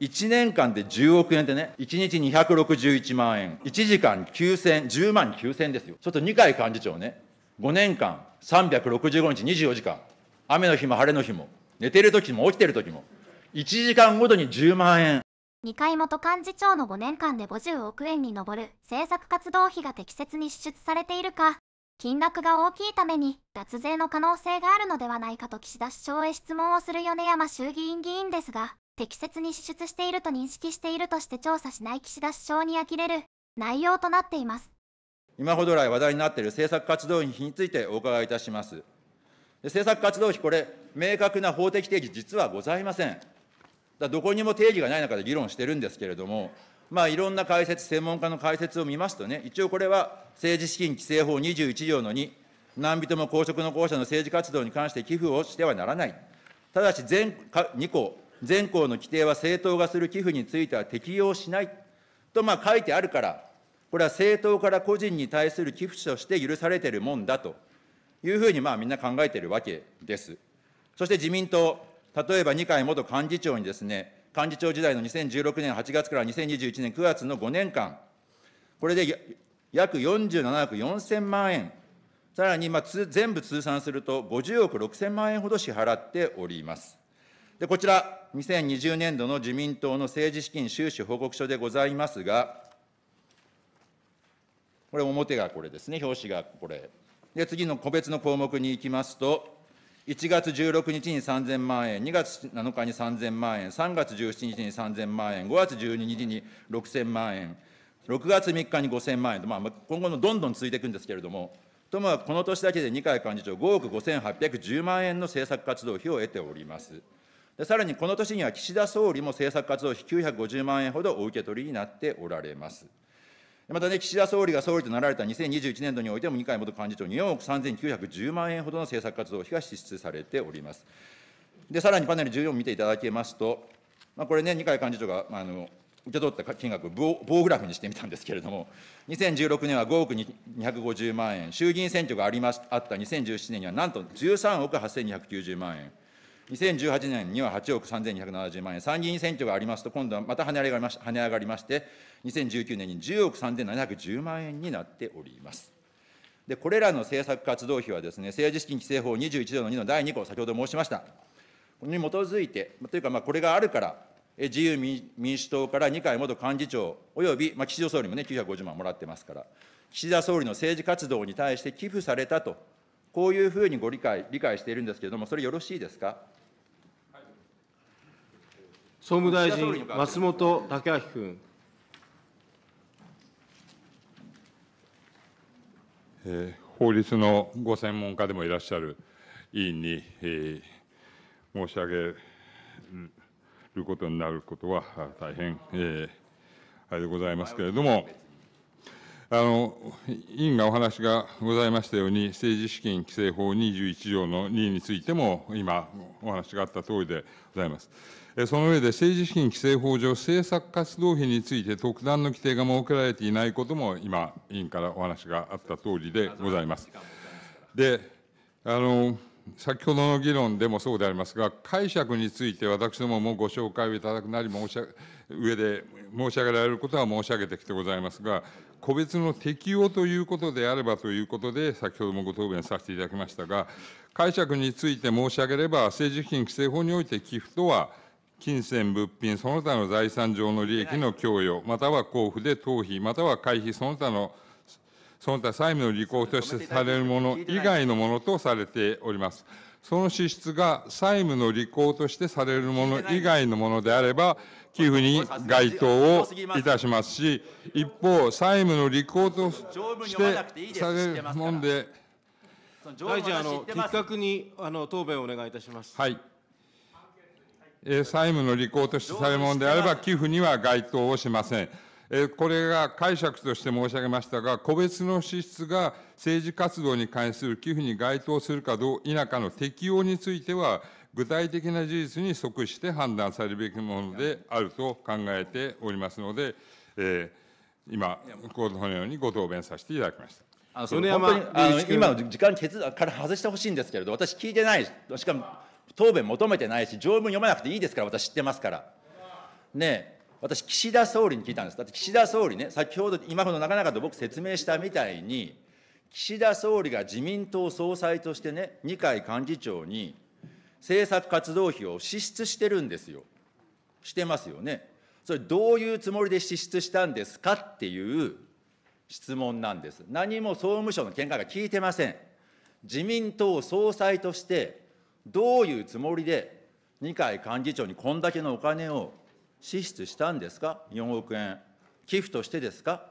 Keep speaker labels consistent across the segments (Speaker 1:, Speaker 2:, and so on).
Speaker 1: 1年間で10億円でね、1日261万円、1時間9000、10万9000ですよ。ちょっと二階幹事長ね、5年間、365日24時間、雨の日も晴れの日も、寝てる時も起きてる時も、1時間ごとに10万円。
Speaker 2: 二階元幹事長の5年間で50億円に上る政策活動費が適切に支出されているか、金額が大きいために脱税の可能性があるのではないかと岸田首相へ質問をする米山衆議院議員ですが、適切に支出していると認識しているとして調査しない岸田首相に呆れる内容となっています。
Speaker 1: 今ほど来話題になっている政策活動費についてお伺いいたします。政策活動費、これ、明確な法的定義、実はございません。だどこにも定義がない中で議論してるんですけれども、まあ、いろんな解説、専門家の解説を見ますとね、一応これは政治資金規正法21条の2、何人も公職の公社の政治活動に関して寄付をしてはならない。ただし全2項、全項の規定は政党がする寄付については適用しないとまあ書いてあるから、これは政党から個人に対する寄付として許されているもんだというふうにまあみんな考えているわけです。そして自民党、例えば二階元幹事長にですね、幹事長時代の2016年8月から2021年9月の5年間、これで約47億4000万円、さらにまあ全部通算すると50億6000万円ほど支払っております。こちら、2020年度の自民党の政治資金収支報告書でございますが、これ、表がこれですね、表紙がこれ。で、次の個別の項目に行きますと、1月16日に3000万円、2月7日に3000万円、3月17日に3000万円、5月12日に6000万円、6月3日に5000万円と、まあ、今後のどんどん続いていくんですけれども、ともかくこの年だけで二階幹事長、5億5810万円の政策活動費を得ております。さらにこの年には岸田総理も政策活動費950万円ほどお受け取りになっておられます。またね、岸田総理が総理となられた2021年度においても、二階元幹事長に4億3910万円ほどの政策活動費が支出されております。で、さらにパネル14を見ていただけますと、まあ、これね、二階幹事長が、あの、受け取った金額を棒グラフにしてみたんですけれども、2016年は5億250万円、衆議院選挙がありましあった2017年には、なんと13億8290万円。2018年には8億3270万円、参議院選挙がありますと、今度はまた跳ね上がりまして、2019年に10億3710万円になっております。で、これらの政策活動費はですね、政治資金規正法21条の2の第2項、先ほど申しました。これに基づいて、というか、まあ、これがあるから、自由民主党から二階元幹事長および、まあ、岸田総理もね、950万もらってますから、岸田総理の政治活動に対して寄付されたと、こういうふうにご理解理解しているんですけれども、それよろしいですか。総務大臣、松本剛明君。
Speaker 3: えー、法律のご専門家でもいらっしゃる委員に、えー、申し上げることになることは大変、えー、あれでございますけれども。委員がお話がございましたように、政治資金規正法21条の2についても、今、お話があったとおりでございます。その上で、政治資金規正法上、政策活動費について特段の規定が設けられていないことも、今、委員からお話があったとおりでございます。であの先ほどの議論でもそうでありますが、解釈について私どももご紹介をいただくなり申し上げ、上で申し上げられることは申し上げてきてございますが、個別の適用ということであればということで、先ほどもご答弁させていただきましたが、解釈について申し上げれば、政治資金規正法において寄付とは、金銭、物品、その他の財産上の利益の供与、または交付で逃費、または会費、その他のその他債務の履行としてされるもの以外のものとされております。その支出が債務の履行としてされるもの以外のものであれば、寄付に該当をいたしますし、一方、債務の履行と
Speaker 4: してされるもんで、大臣、あの的確にあの答弁をお願いいたします。
Speaker 3: はい。え債務の履行としてされるものであれば、寄付には該当をしません。これが解釈として申し上げましたが、個別の支出が政治活動に関する寄付に該当するかどう否かの適用については、具体的な事実に即して判断されるべきものであると考えておりますので、えー、今、このようにご答弁させていただきました。
Speaker 1: あ米山あの今の
Speaker 3: 時間決から外してほしいんですけれど、私、聞いてない
Speaker 1: し、しかも答弁求めてないし、条文読まなくていいですから、私、知ってますから。ねえ私、岸田総理に聞いたんです。だって岸田総理ね、先ほど、今ほどなかなかと僕説明したみたいに、岸田総理が自民党総裁としてね、二階幹事長に政策活動費を支出してるんですよ。してますよね。それどういうつもりで支出したんですかっていう質問なんです。何も総務省の見解が聞いてません。自民党総裁として、どういうつもりで二階幹事長にこんだけのお金を支出したんですか、4億円、寄付としてですか、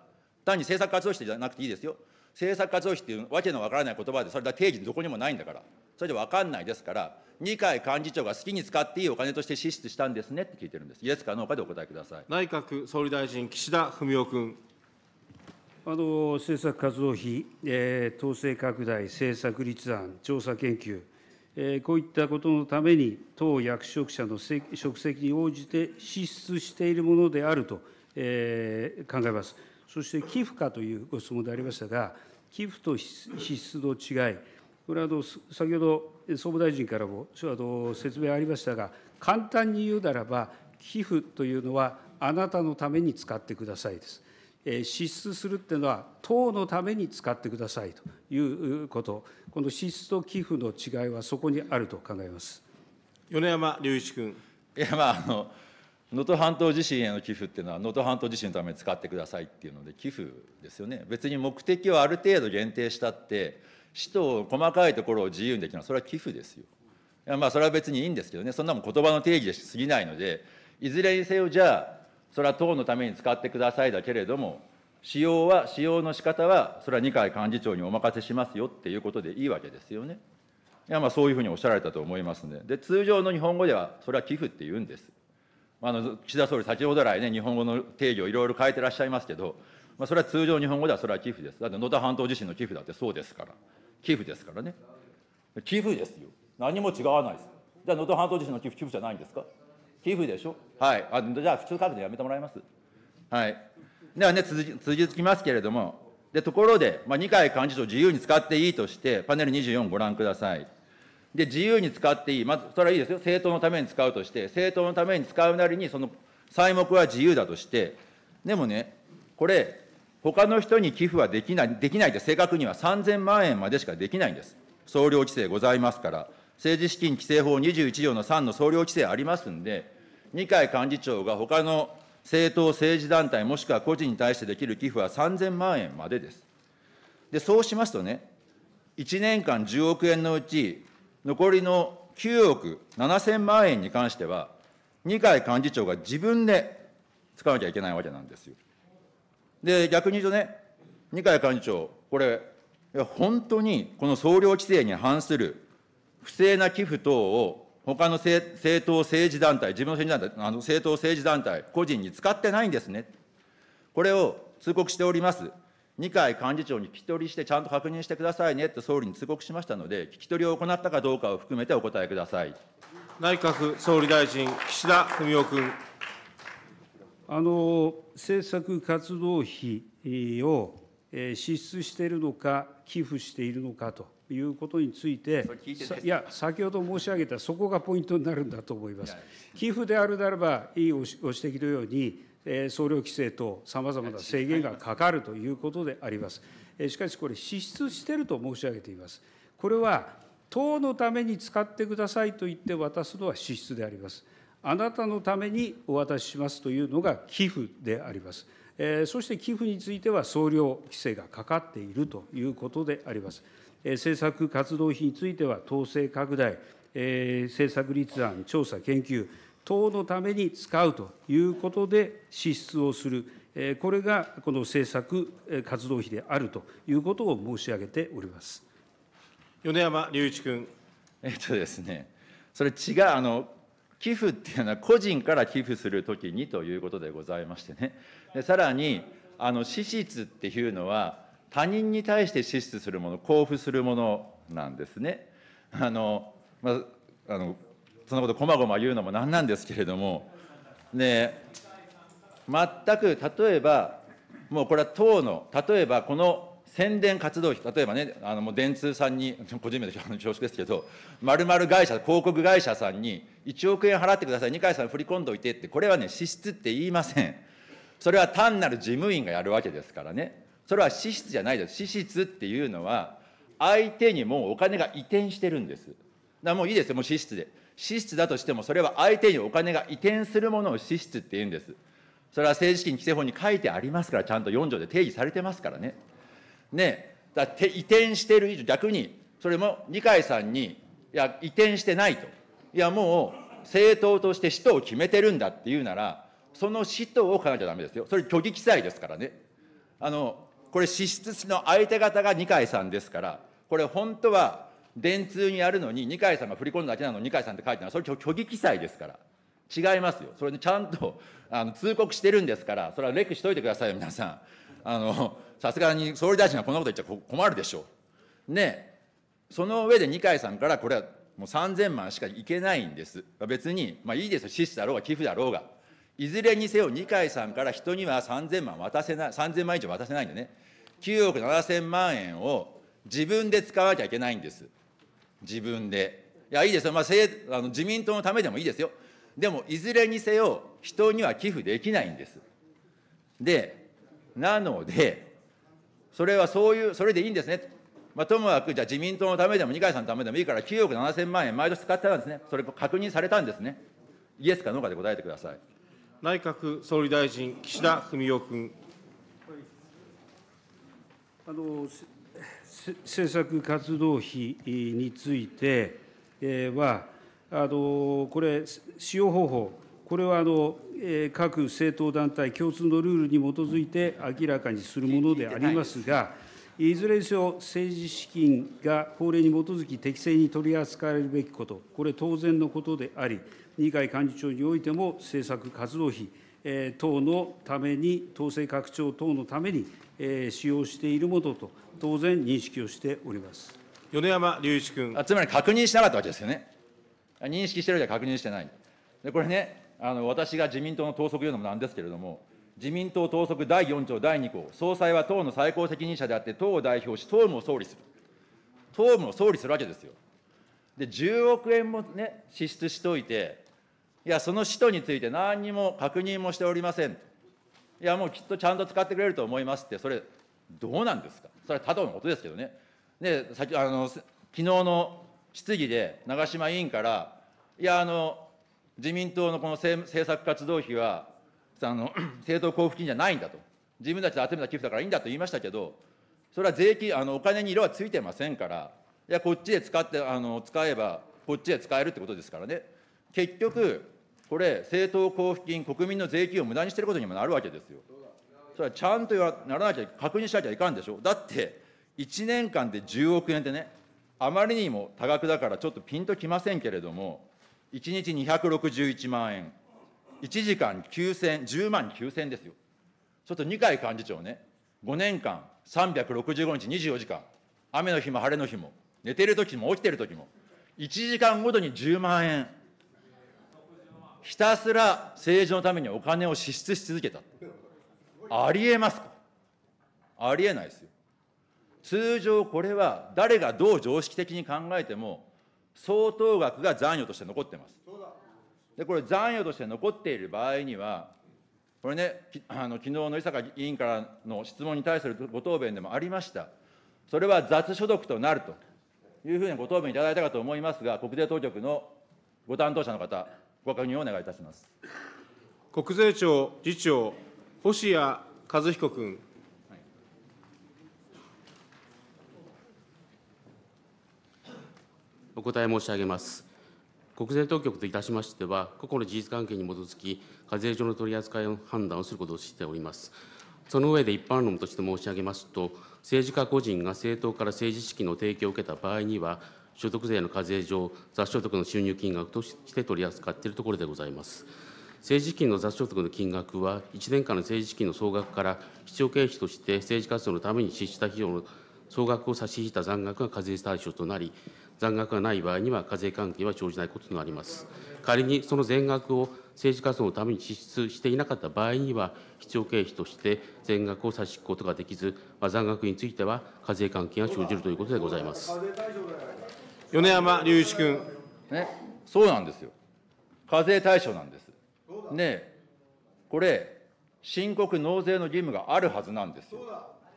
Speaker 1: 単に政策活動費じゃなくていいですよ、政策活動費っていうわけのわからない言葉で、それは定義どこにもないんだから、それで分かんないですから、二階幹事長が好きに使っていいお金として支出したんですねって聞いてるんです、イエスかノーかでお答えください
Speaker 4: 内閣総理大臣、岸田文雄君。あの政策活動費、えー、統制拡大、政策立案、調査研究、こういったことのために、党役職者の職責に応じて支出しているものであると考えます。そして寄付かというご質問でありましたが、寄付と支出の違い、これはあの先ほど総務大臣からもあの説明ありましたが、簡単に言うならば、寄付というのは、あなたのために使ってくださいです。支出するっていうのは、党のために使ってくださいということ。この支出と寄付の違いはそこにあ
Speaker 1: ると考えます米山隆一君。いやまああの能登半島地震への寄付っていうのは能登半島地震のために使ってくださいっていうので寄付ですよね別に目的をある程度限定したって使途細かいところを自由にできるのはそれは寄付ですよいやまあそれは別にいいんですけどねそんなもん言葉の定義でし過ぎないのでいずれにせよじゃあそれは党のために使ってくださいだけれども使用は、使用の仕方は、それは二階幹事長にお任せしますよっていうことでいいわけですよね。いやまあそういうふうにおっしゃられたと思いますね。で、通常の日本語では、それは寄付って言うんです。あの岸田総理、先ほど来ね、日本語の定義をいろいろ変えてらっしゃいますけど、まあ、それは通常日本語ではそれは寄付です。だって能登半島地震の寄付だってそうですから。寄付ですからね。寄付ですよ。何も違わないです。じゃあ能登半島地震の寄付、寄付じゃないんですか寄付でしょはい。あじゃあ、普通書くのやめてもらいます。はい。ではね、続き、続きますけれども、で、ところで、まあ、二階幹事長自由に使っていいとして、パネル24ご覧ください。で、自由に使っていい。まず、それはいいですよ。政党のために使うとして、政党のために使うなりに、その、債目は自由だとして、でもね、これ、他の人に寄付はできない、できないって正確には3000万円までしかできないんです。総量規制ございますから、政治資金規正法21条の3の総量規制ありますんで、二階幹事長が他の政党、政治団体、もしくは個人に対してできる寄付は3000万円までです。で、そうしますとね、1年間10億円のうち、残りの9億7000万円に関しては、二階幹事長が自分で使わなきゃいけないわけなんですよ。で、逆に言うとね、二階幹事長、これ、本当にこの総量規制に反する不正な寄付等を他の政党、政治団体、自分の政治団体、あの政党、政治団体、個人に使ってないんですね。これを通告しております。二階幹事長に聞き取りして、ちゃんと確認してくださいねと総理に通告しましたので、聞き取りを行ったかどうかを含めてお答えください。内閣総理大臣、岸田文雄君。
Speaker 4: あの政策活動費を支出しているのか、寄付しているのかということについて、いや、先ほど申し上げた、そこがポイントになるんだと思います。寄付であるならば、委員ご指摘のように、総量規制とさまざまな制限がかかるということであります。しかし、これ、支出していると申し上げています。これは、党のために使ってくださいと言って渡すのは支出であります。あなたのためにお渡ししますというのが寄付であります。そして寄付については、総量規制がかかっているということであります。政策活動費については、統制拡大、政策立案、調査、研究等のために使うということで支出をする、これがこの政策活動費であるというこ
Speaker 1: とを申し上げ
Speaker 4: ております
Speaker 1: 米山隆一君。えっとですね、それ違うあの寄付っていうのは個人から寄付するときにということでございましてねでさらにあの支出っていうのは他人に対して支出するもの、交付するものなんですね。あの、まあ、あの、そんなことこまごま言うのもなんなんですけれども、ね、全く例えば、もうこれは党の、例えばこの宣伝活動費、例えばね、あのもう電通さんに、個人名で恐縮ですけど、まる会社、広告会社さんに、1億円払ってください、二階さん振り込んでおいてって、これはね、支出って言いません。それは単なる事務員がやるわけですからね。それは支出じゃないです支出っていうのは相手にもうお金が移転してるんですだもういいですよもう支出で支出だとしてもそれは相手にお金が移転するものを支出って言うんですそれは政治資金規正法に書いてありますからちゃんと4条で定義されてますからねねだって移転してる以上逆にそれも二階さんにいや移転してないといやもう政党として使途を決めてるんだっていうならその使途を考えちゃだめですよそれ虚偽記載ですからねあのこれ支出の相手方が二階さんですから、これ本当は電通にやるのに二階さんが振り込んだだけなのに二階さんって書いてあるそれ虚偽記載ですから。違いますよ。それでちゃんとあの通告してるんですから、それはレクしといてくださいよ、皆さん。あの、さすがに総理大臣がこんなこと言っちゃ困るでしょう。ねその上で二階さんからこれはもう3000万しかいけないんです。別に、まあいいですよ、支出だろうが寄付だろうが。いずれにせよ、二階さんから人には3000万渡せない、3000万以上渡せないんでね、9億7000万円を自分で使わなきゃいけないんです。自分で。いや、いいですよ。まあ、あの自民党のためでもいいですよ。でも、いずれにせよ、人には寄付できないんです。で、なので、それはそういう、それでいいんですね。まあ、ともかく、じゃあ自民党のためでも二階さんのためでもいいから、9億7000万円毎年使ってたんですね。それ確認されたんですね。イエスかノーかで答えてください。内閣総理大臣、岸田文雄君。
Speaker 4: あの政策活動費については、あのこれ、使用方法、これはあの各政党団体共通のルールに基づいて明らかにするものでありますが、いずれにせよ政治資金が法令に基づき適正に取り扱われるべきこと、これ、当然のことであり、二階幹事長においても、政策活動費党のために、党政拡張等のために使用しているものと、
Speaker 1: 当然認識をしております米山隆一君。つまり確認しなかったわけですよね。認識してるじゃ確認してない。でこれねあの、私が自民党の党則言うのもなんですけれども、自民党党則第4条第2項、総裁は党の最高責任者であって、党を代表し、党務を総理する。党務を総理するわけですよ。で、10億円もね、支出しておいて、いや、その使途について何にも確認もしておりませんと。いや、もうきっとちゃんと使ってくれると思いますって、それ、どうなんですか。それはただのことですけどね。で、先、あの、昨日の質疑で長島委員から、いや、あの、自民党のこの政策活動費は、あの 政党交付金じゃないんだと、自分たちで集めた寄付だからいいんだと言いましたけど、それは税金、あのお金に色はついてませんから、いや、こっちで使って、あの使えば、こっちで使えるってことですからね、結局、これ、政党交付金、国民の税金を無駄にしていることにもなるわけですよ。それはちゃんとならなきゃ、確認しなきゃいかんでしょ。だって、1年間で10億円ってね、あまりにも多額だからちょっとピンときませんけれども、1日261万円、1時間9000、10万9000ですよ。ちょっと二階幹事長ね、5年間、365日24時間、雨の日も晴れの日も、寝てる時も起きてる時も、1時間ごとに10万円、ひたすら政治のためにお金を支出し続けた。ありえますかありえないですよ。通常これは誰がどう常識的に考えても相当額が残余として残ってます。でこれ残余として残っている場合にはこれね あの昨日の伊坂議員からの質問に対するご答弁でもありました。それは雑所得となるというふうにご答弁いただいたかと思いますが、国税当局のご担当者の方、ご確認をお願いいたします。国税庁次長、星谷和彦君。
Speaker 2: お答え申し上げます。国税当局といたしましては、個々の事実関係に基づき、課税上の取り扱いを判断をすることをしております。その上で一般論として申し上げますと、政治家個人が政党から政治資金の提供を受けた場合には、所得税の課税上、雑所得の収入金額として取り扱っているところでございます。政治資金の雑所得の金額は、1年間の政治資金の総額から、必要経費として政治活動のために支出した費用の総額を差し引いた残額が課税対象となり、残額がない場合には課税関係は生じないこととなります。仮にその全額を政治活動のために支出していなかった場合には、必要経費として全額を差し引くことができず、まあ、残額については課税関係が生じるということでございます。
Speaker 1: 米山隆一君。ね、そうなんですよ。課税対象なんです。ねこれ、申告納税の義務があるはずなんですよ。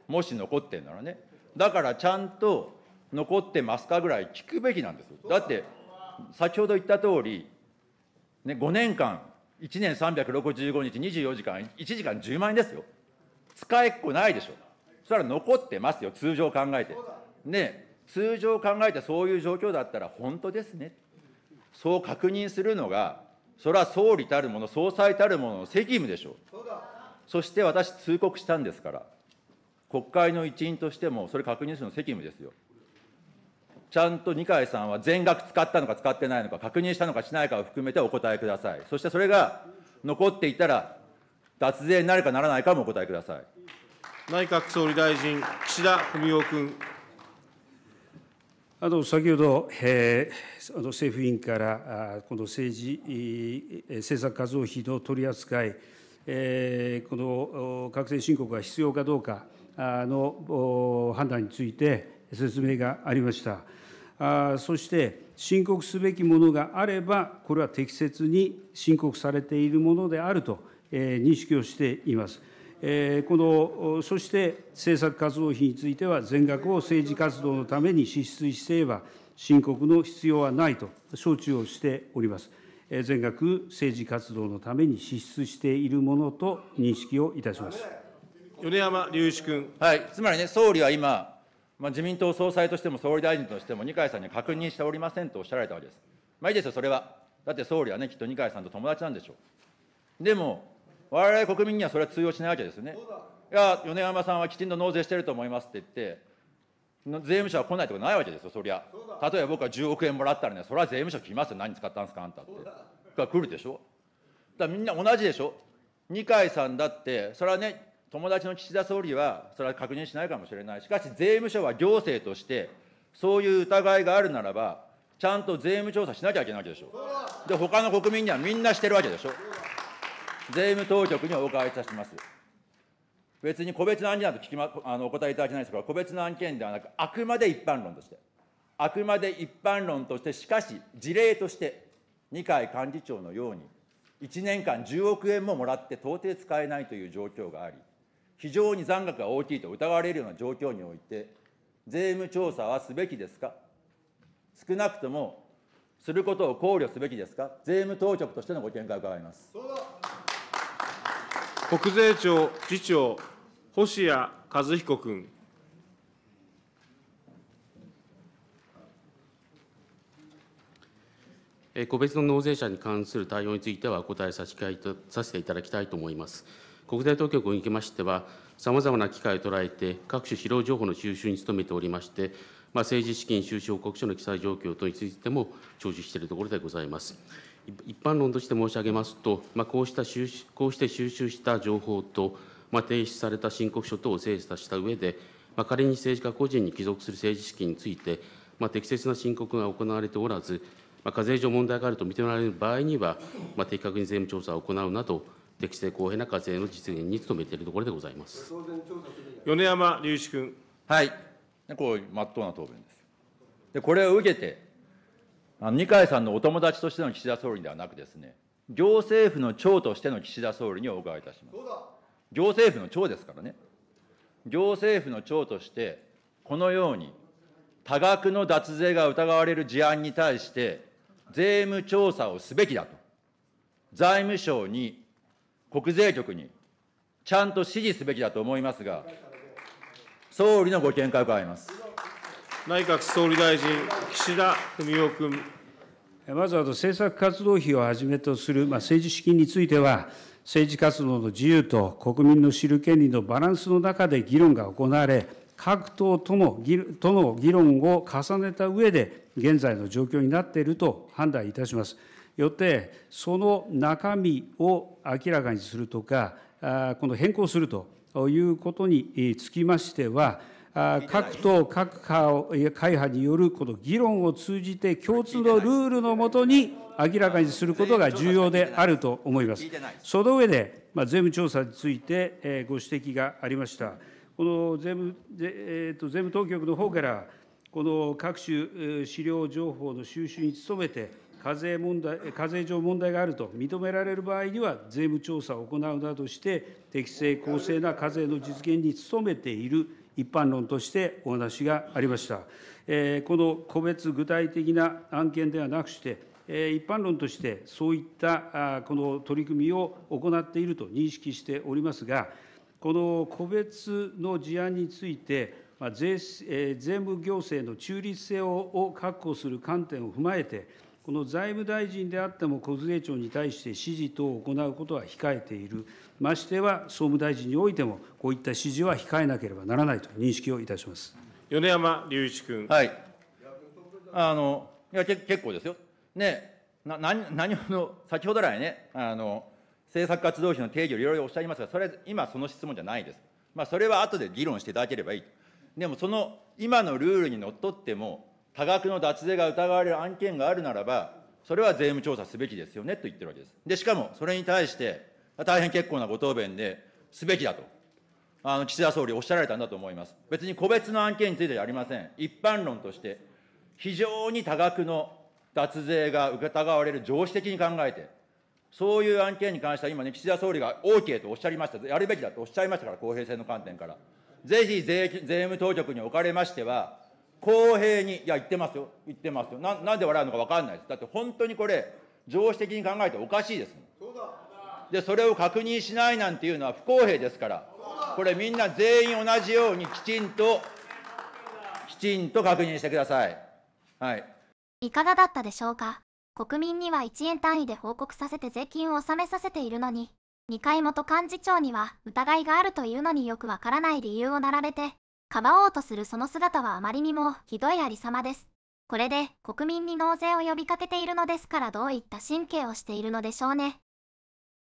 Speaker 1: もし残ってんならね。だからちゃんと残ってますかぐらい聞くべきなんですよ。だって、先ほど言った通り、ね、5年間、1年365日、24時間、1時間10万円ですよ。使えっこないでしょ。そしたら残ってますよ、通常考えて。ね通常考えてそういう状況だったら本当ですね。そう確認するのが、それは総理たるもの、総裁たるものの責務でしょう。そして私、通告したんですから、国会の一員としても、それ確認するの責務ですよ。ちゃんと二階さんは全額使ったのか使ってないのか、確認したのかしないかを含めてお答えください。そしてそれが残っていたら、脱税になるかならないかもお答えください。内閣総理大臣、岸田文雄君。
Speaker 4: 先ほど、政府委員からこの政治、政策活動費の取り扱い、この確定申告が必要かどうかの判断について説明がありました。そして、申告すべきものがあれば、これは適切に申告されているものであると認識をしています。そして政策活動費については、全額を政治活動のために支出していれば、申告の必要はないと承知をしております。全額政治活動のために支出しているものと認識をいたします
Speaker 1: 米山隆一君、はい、つまりね、総理は今、まあ、自民党総裁としても総理大臣としても、二階さんに確認しておりませんとおっしゃられたわけです。まあ、いいですよ、それは。だって総理はね、きっと二階さんと友達なんでしょう。でも、我々国民にはそれは通用しないわけですね。いや、米山さんはきちんと納税してると思いますって言って、税務署は来ないとかないわけですよ、そりゃ。例えば僕は10億円もらったらね、それは税務署来ますよ、何使ったんですか、あんたって。が来るでしょ。だからみんな同じでしょ。二階さんだって、それはね、友達の岸田総理は、それは確認しないかもしれない。しかし、税務署は行政として、そういう疑いがあるならば、ちゃんと税務調査しなきゃいけないわけでしょ。で、他の国民にはみんなしてるわけでしょ。税務当局にお伺いいたします。別に個別の案件だと聞き、ま、あのお答えいただけないですから、個別の案件ではなく、あくまで一般論として、あくまで一般論として、しかし、事例として、二階幹事長のように、1年間10億円ももらって到底使えないという状況があり、非常に残額が大きいと疑われるような状況において、税務調査はすべきですか、少なくともすることを考慮すべきですか、税務当局としてのご見解を伺います。
Speaker 4: 国税庁次長、星谷和彦君。
Speaker 2: 個別の納税者に関する対応については、お答えさせていただきたいと思います。国税当局におきましては、さまざまな機会を捉えて、各種資料情報の収集に努めておりまして、まあ、政治資金収支報告書の記載状況等についても、聴取しているところでございます。一般論として申し上げますと、まあ、こうした収こうして収集した情報と、まあ、提出された申告書等を精査した上で、まあ、仮に政治家個人に帰属する政治資金について、まあ、適切な申告が行われておらず、まあ、課税上問題があると認められる場合には、まあ、的確に税務調査を行うなど、適正公平な課税の実現に努めているところでございます
Speaker 1: 米山隆一君。はい、こうまっとうな答弁です。でこれを受けてあの二階さんのお友達としての岸田総理ではなくですね、行政府の長としての岸田総理にお伺いいたします。行政府の長ですからね。行政府の長として、このように多額の脱税が疑われる事案に対して、税務調査をすべきだと、財務省に、国税局に、ちゃんと指示すべきだと思いますが、総理のご見解を伺います。内閣総理大臣、岸田文雄君。
Speaker 4: まず、政策活動費をはじめとする政治資金については、政治活動の自由と国民の知る権利のバランスの中で議論が行われ、各党とのとの議論を重ねた上で、現在の状況になっていると判断いたします。よって、その中身を明らかにするとか、この変更するということにつきましては、各党、各派会派によるこの議論を通じて共通のルールのもとに明らかにすることが重要であると思います。その上で、まあ、税務調査についてご指摘がありました。この税務,、えー、と税務当局の方から、この各種資料情報の収集に努めて、課税問題課税上問題があると認められる場合には、税務調査を行うなどして、適正、公正な課税の実現に努めている一般論としてお話がありました。この個別具体的な案件ではなくして、一般論としてそういったこの取り組みを行っていると認識しておりますが、この個別の事案について、税務行政の中立性を確保する観点を踏まえて、この財務大臣であっても、小税庁に対して指示等を行うことは控えている。ましては総務大臣においても、こういった指示は控えなければならないと認識をいたします
Speaker 1: 米山隆一君。はい、あのいやけ結構ですよ。ねな何何ほど、先ほど来ね、あの政策活動費の定義をいろいろおっしゃいますが、それ、今、その質問じゃないです。まあ、それは後で議論していただければいい。でも、その今のルールにのっとっても、多額の脱税が疑われる案件があるならば、それは税務調査すべきですよねと言ってるわけです。で、しかも、それに対して、大変結構なご答弁ですべきだと、あの岸田総理おっしゃられたんだと思います。別に個別の案件についてじゃありません。一般論として、非常に多額の脱税が疑われる常識的に考えて、そういう案件に関しては今ね、岸田総理が OK とおっしゃりました。やるべきだとおっしゃいましたから、公平性の観点から。ぜひ税務当局におかれましては、公平に、いや、言ってますよ。言ってますよ。ななんで笑うのか分かんないです。だって本当にこれ、常識的に考えておかしいですもん。そうだで、それを確認しないなんていうのは不公平ですから、これみんな全員同じようにきちんと、きちんと確認してください。はい。
Speaker 2: いかがだったでしょうか国民には1円単位で報告させて税金を納めさせているのに、2回元幹事長には疑いがあるというのによくわからない理由を並べて、かばおうとするその姿はあまりにもひどいありさまです。これで国民に納税を呼びかけているのですからどういった神経をしているのでしょうね。